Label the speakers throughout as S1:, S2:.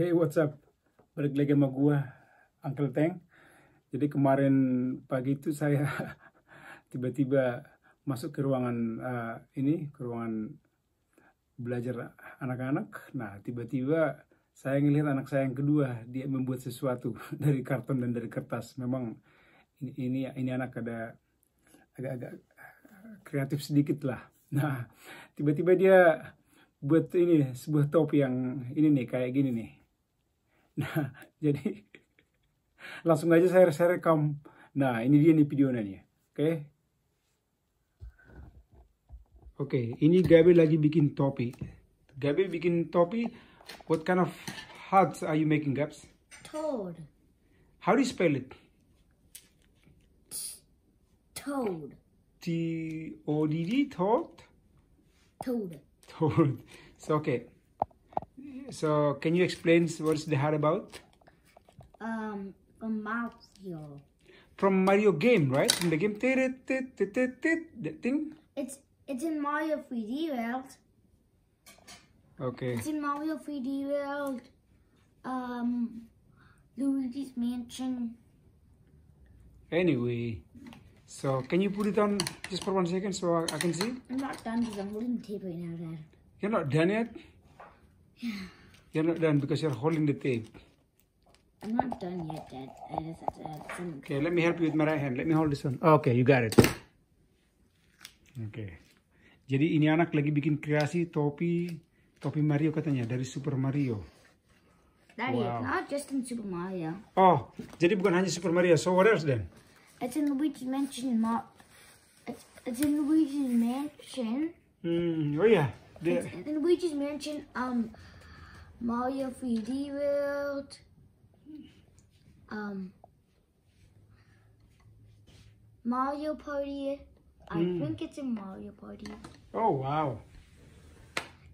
S1: Hey what's up, balik lagi sama gua Uncle tank Jadi kemarin pagi itu saya tiba-tiba masuk ke ruangan uh, ini, ke ruangan belajar anak-anak Nah tiba-tiba saya ngelihat anak saya yang kedua, dia membuat sesuatu dari karton dan dari kertas Memang ini, ini, ini anak ada agak-agak eh, kreatif sedikit lah Nah tiba-tiba dia buat ini sebuah top yang ini nih kayak gini nih Nah, jadi langsung aja saya, saya rekam. Nah, ini dia nih videonya nih. Oke. Okay. Oke, okay, ini Gabe lagi bikin topi. Gabe bikin topi. What kind of hats are you making, Gabs? Toad. How do you spell it? Toad. T O D D toad. Toad. Toad. So okay. So can you explain what's the hard about?
S2: Um, from
S1: Mario. From Mario game, right? From the game, that thing.
S2: It's it's in Mario 3D World.
S1: Okay. It's in
S2: Mario 3D World. Um, Luigi's Mansion.
S1: Anyway, so can you put it on just for one second so I, I can see?
S2: I'm not done because I'm holding the tape right now, Dad.
S1: You're not done yet? Yeah. You're not done because you're holding the tape. I'm not done yet, Dad. I just have to add some. Okay, let me help you with my right hand. Let me hold this one. Okay, you got it. Okay. Jadi ini anak lagi bikin kreasi topi topi Mario katanya dari Super Mario. Daddy, wow. not
S2: just in Super Mario.
S1: Oh, jadi bukan hanya Super Mario. So what else then?
S2: It's in Luigi's Mansion. Ma it's, it's in Luigi's Mansion.
S1: Hmm, oh yeah. The... It's
S2: in Luigi's Mansion. Um. Mario 3D World. Um, Mario Party. I hmm. think it's in Mario Party.
S1: Oh, wow.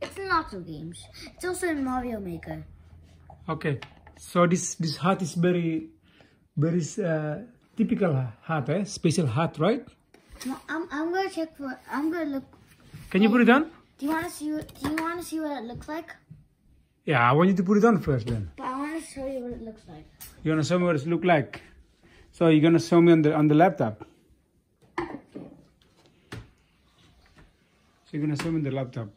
S2: It's in lots of games. It's also in Mario Maker.
S1: Okay. So this, this hat is very, very uh, typical hat, eh? Special hat, right?
S2: No, I'm, I'm going to check for, I'm going to look. Can you put it on? Do you want to see, do you want to see what it looks like?
S1: Yeah, I want you to put it on first then.
S2: But I want to show you what it looks like.
S1: You want to show me what it looks like? So you're going to show me on the, on the laptop? So you're going to show me on the laptop.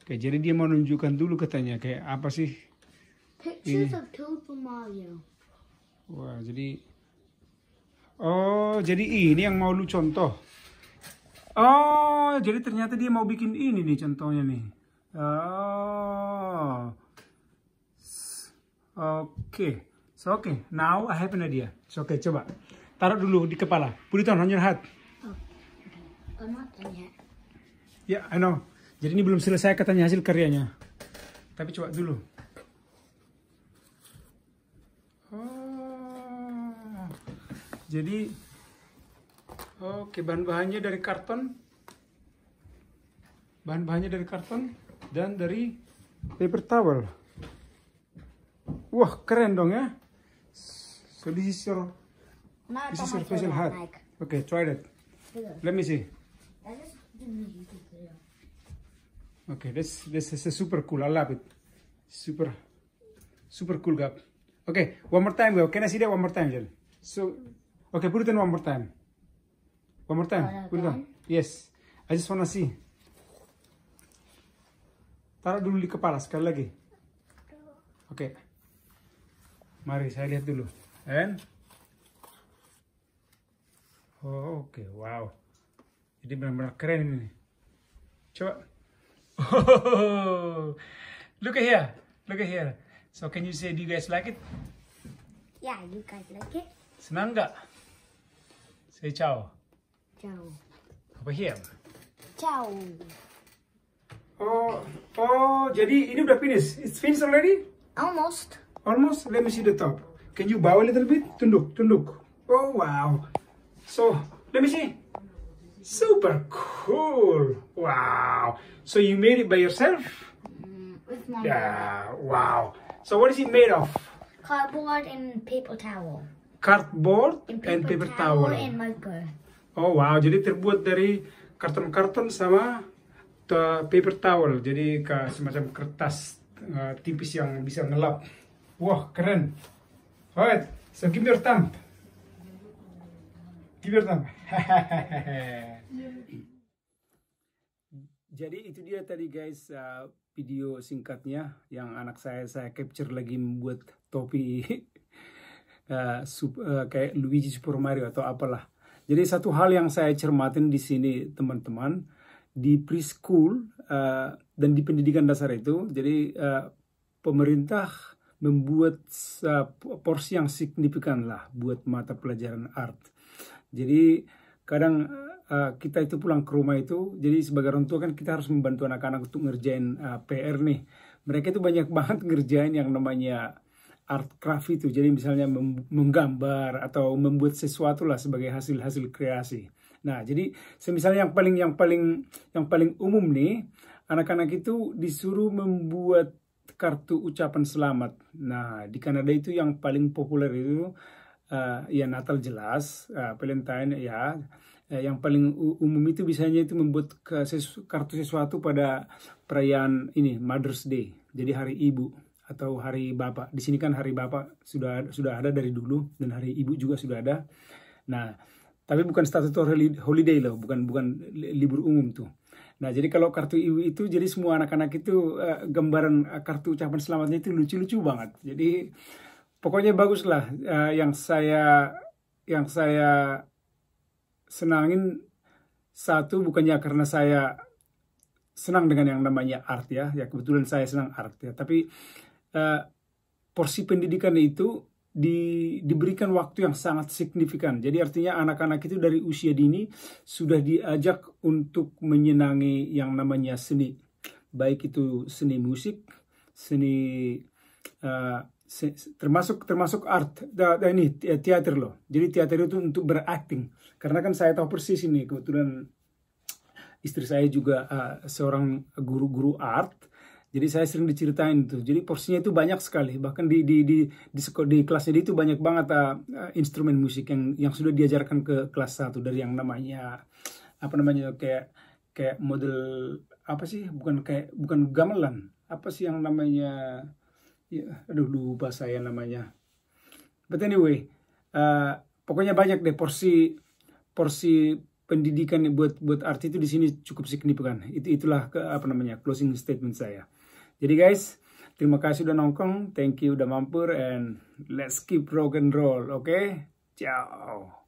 S1: Oke, jadi dia mau nunjukkan dulu katanya kayak apa sih?
S2: Pictures of Super Mario.
S1: Wah, jadi Oh, jadi ini yang mau lu contoh. Oh, jadi ternyata dia mau bikin ini nih contohnya nih. Oh. Oke, Okay. So, okay. Now I have an idea. So, okay, coba. Taruh dulu di kepala. Put it on, on your head.
S2: Oh, okay. Ya,
S1: Yeah, I know. Jadi ini belum selesai katanya hasil karyanya. Tapi coba dulu. Oh. Jadi oke okay, bahan-bahannya dari karton. Bahan-bahannya dari karton dan dari paper towel wah keren dong ya so this is your nah, this is your facial hat okay try that let me see okay this this is a super cool I love it super super cool gap okay one more time can I see that one more time Jen? so okay put it in one more time one more time put it on yes I just wanna see Taruh dulu di kepala sekali lagi. Oke. Okay. Mari saya lihat dulu. And Oh, oke. Okay. Wow. Jadi benar-benar keren ini. Coba. Oh, look at here. Look at here. So can you say do you guys like it?
S2: Yeah, you guys like it.
S1: Senang enggak? Say ciao. Ciao. apa here. Ciao. Oh, oh, jadi ini udah finish. It's finished already? Almost. Almost. Let me see the top. Can you bow a little bit? Tunduk, tunduk. Oh wow. So let me see. Super cool. Wow. So you made it by yourself?
S2: Mm, with my yeah.
S1: Wow. So what is it made of?
S2: Cardboard and paper towel.
S1: Cardboard and paper, and paper towel. towel. And Oh wow. Jadi terbuat dari karton-karton sama paper towel jadi ke semacam kertas uh, tipis yang bisa ngelap wah keren alright so give me your thumb give your thumb jadi itu dia tadi guys uh, video singkatnya yang anak saya saya capture lagi membuat topi uh, sup, uh, kayak Luigi Super Mario atau apalah. Jadi satu hal yang saya cermatin di sini teman-teman di preschool uh, dan di pendidikan dasar itu jadi uh, pemerintah membuat uh, porsi yang signifikan lah buat mata pelajaran art jadi kadang uh, kita itu pulang ke rumah itu jadi sebagai orang tua kan kita harus membantu anak-anak untuk ngerjain uh, PR nih mereka itu banyak banget ngerjain yang namanya art craft itu jadi misalnya menggambar atau membuat sesuatu lah sebagai hasil-hasil kreasi Nah, jadi semisal yang paling yang paling yang paling umum nih, anak-anak itu disuruh membuat kartu ucapan selamat. Nah, di Kanada itu yang paling populer itu uh, ya Natal jelas, uh, Valentine ya. Uh, yang paling umum itu biasanya itu membuat kartu sesuatu pada perayaan ini Mother's Day, jadi hari ibu atau hari bapak. Di sini kan hari bapak sudah sudah ada dari dulu dan hari ibu juga sudah ada. Nah, tapi bukan statutor holiday loh bukan bukan libur umum tuh Nah, jadi kalau kartu ibu itu jadi semua anak-anak itu uh, gambaran eh, kartu ucapan selamatnya itu lucu-lucu banget. Jadi pokoknya bagus lah uh, eh, yang saya yang saya senangin satu bukannya karena saya senang dengan yang namanya art ya, ya kebetulan saya senang art ya, tapi uh, porsi pendidikan itu di, diberikan waktu yang sangat signifikan. Jadi artinya anak-anak itu dari usia dini sudah diajak untuk menyenangi yang namanya seni, baik itu seni musik, seni uh, se, termasuk termasuk art, da, da, ini eh, teater loh. Jadi teater itu untuk berakting. Karena kan saya tahu persis ini kebetulan istri saya juga uh, seorang guru-guru art jadi saya sering diceritain itu. Jadi porsinya itu banyak sekali. Bahkan di di di di, di, kelasnya itu banyak banget uh, instrumen musik yang yang sudah diajarkan ke kelas satu dari yang namanya apa namanya kayak kayak model apa sih? Bukan kayak bukan gamelan. Apa sih yang namanya ya aduh lupa saya namanya. But anyway, uh, pokoknya banyak deh porsi porsi pendidikan buat buat arti itu di sini cukup signifikan. Itu itulah ke, apa namanya closing statement saya. Jadi guys, terima kasih udah nongkrong, thank you udah mampir, and let's keep rock and roll, oke? Okay? Ciao!